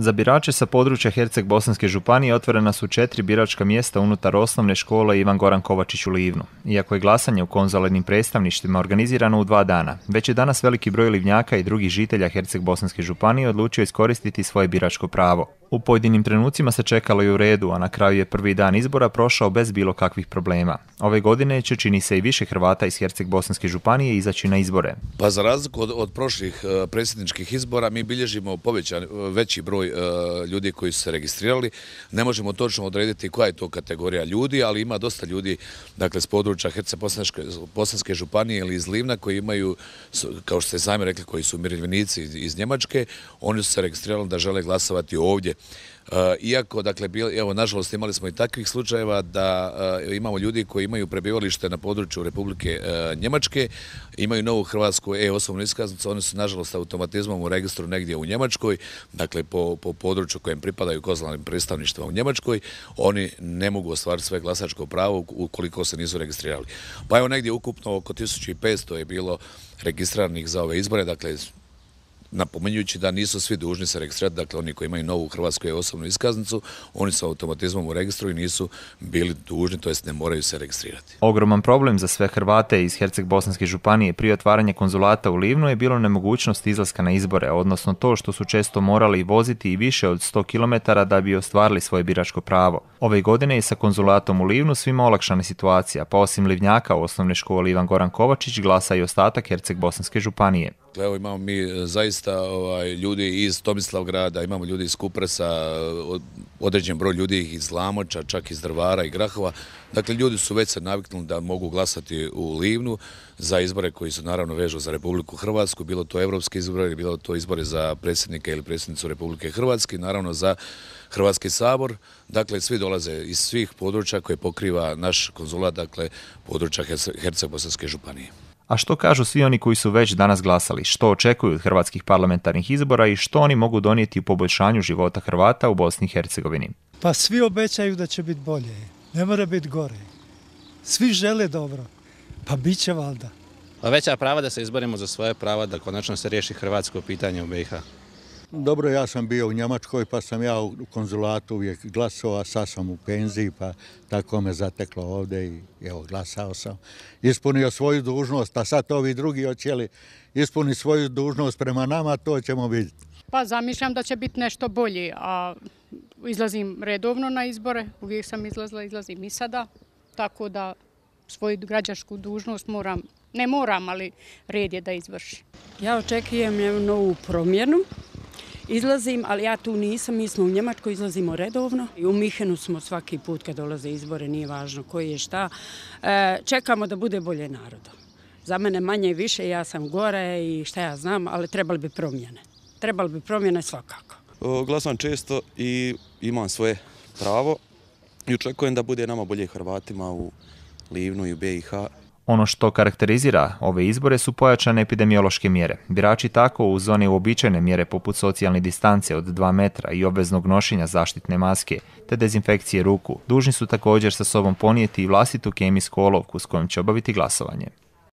Za birače sa područja Herceg-Bosanske županije otvorena su četiri biračka mjesta unutar osnovne škole Ivan Goran Kovačić u Livnu. Iako je glasanje u konzularnim predstavništvima organizirano u dva dana, već je danas veliki broj Livnjaka i drugih žitelja Herceg-Bosanske županije odlučio iskoristiti svoje biračko pravo. U pojedinim trenucima se čekalo i u redu, a na kraju je prvi dan izbora prošao bez bilo kakvih problema. Ove godine će čini se i više Hrvata iz Herceg-Bosanske županije izaći na izbore. Pa za razliku od, od prošlih e, predsjedničkih izbora mi bilježimo e, veći broj e, ljudi koji su se registrirali. Ne možemo točno odrediti koja je to kategorija ljudi, ali ima dosta ljudi dakle, s područja Herceg-Bosanske županije ili iz Livna koji imaju, kao što ste sami rekli, koji su umirovljenici iz Njemačke. Oni su se registrirali da žele glasovati ovdje Uh, iako, dakle, evo, nažalost imali smo i takvih slučajeva da uh, imamo ljudi koji imaju prebivalište na području Republike uh, Njemačke, imaju novu hrvatsku e-osobnu iskaznicu, oni su nažalost automatizmom u registru negdje u Njemačkoj, dakle po, području kojem pripadaju kozlanim predstavništva u Njemačkoj, oni ne mogu ostvariti svoje glasačko pravo ukoliko se nisu registrirali. Pa evo negdje ukupno oko 1500 je bilo registriranih za ove izbore, dakle napomenjujući da nisu svi dužni se registrirati, dakle oni koji imaju novu hrvatsku osobnu iskaznicu, oni su automatizmom u registru i nisu bili dužni, to jest ne moraju se registrirati. Ogroman problem za sve Hrvate iz Herceg-Bosanske županije prije otvaranja konzulata u Livnu je bilo nemogućnost izlaska na izbore, odnosno to što su često morali voziti i više od 100 km da bi ostvarili svoje biračko pravo. Ove godine je sa konzulatom u Livnu svima olakšana situacija, pa osim Livnjaka u osnovnoj školi Ivan Goran Kovačić glasa i ostatak Herceg-Bosanske županije. Dakle, evo imamo mi e, zaista ovaj, ljudi iz Tomislavgrada, imamo ljudi iz Kupresa, e, određen broj ljudi iz Lamoča, čak iz Drvara i Grahova. Dakle, ljudi su već se naviknuli da mogu glasati u Livnu za izbore koji su naravno vežu za Republiku Hrvatsku, bilo to evropske izbore, bilo to izbore za predsjednika ili predsjednicu Republike Hrvatske, naravno za Hrvatski sabor. Dakle, svi dolaze iz svih područja koje pokriva naš konzulat, dakle, područja herceg županije. A što kažu svi oni koji su već danas glasali? Što očekuju od hrvatskih parlamentarnih izbora i što oni mogu donijeti u poboljšanju života Hrvata u Bosni i Hercegovini? Pa svi obećaju da će biti bolje. Ne mora biti gore. Svi žele dobro. Pa bit će valjda. Pa veća prava da se izborimo za svoje prava, da konačno se riješi hrvatsko pitanje u BiH. Dobro, ja sam bio u Njemačkoj pa sam ja u konzulatu uvijek glasova sad sam u penziji pa tako me zateklo ovdje i evo glasao sam. Ispunio svoju dužnost, a sad ovi drugi hoćeli ispuni svoju dužnost prema nama, to ćemo vidjeti. Pa zamišljam da će biti nešto bolji, a izlazim redovno na izbore, uvijek sam izlazila, izlazim i sada, tako da svoju građansku dužnost moram, ne moram, ali red je da izvrši. Ja očekujem novu promjenu, izlazim, ali ja tu nisam, mi smo u Njemačkoj, izlazimo redovno. I u Mihenu smo svaki put kad dolaze izbore, nije važno koji je šta. E, čekamo da bude bolje narodo. Za mene manje i više, ja sam gore i šta ja znam, ali trebali bi promjene. Trebali bi promjene svakako. E, glasam često i imam svoje pravo i očekujem da bude nama bolje Hrvatima u Livnu i u BiH. Ono što karakterizira ove izbore su pojačane epidemiološke mjere. Birači tako u zoni uobičajene mjere poput socijalne distance od 2 metra i obveznog nošenja zaštitne maske te dezinfekcije ruku, dužni su također sa sobom ponijeti i vlastitu kemijsku olovku s kojom će obaviti glasovanje.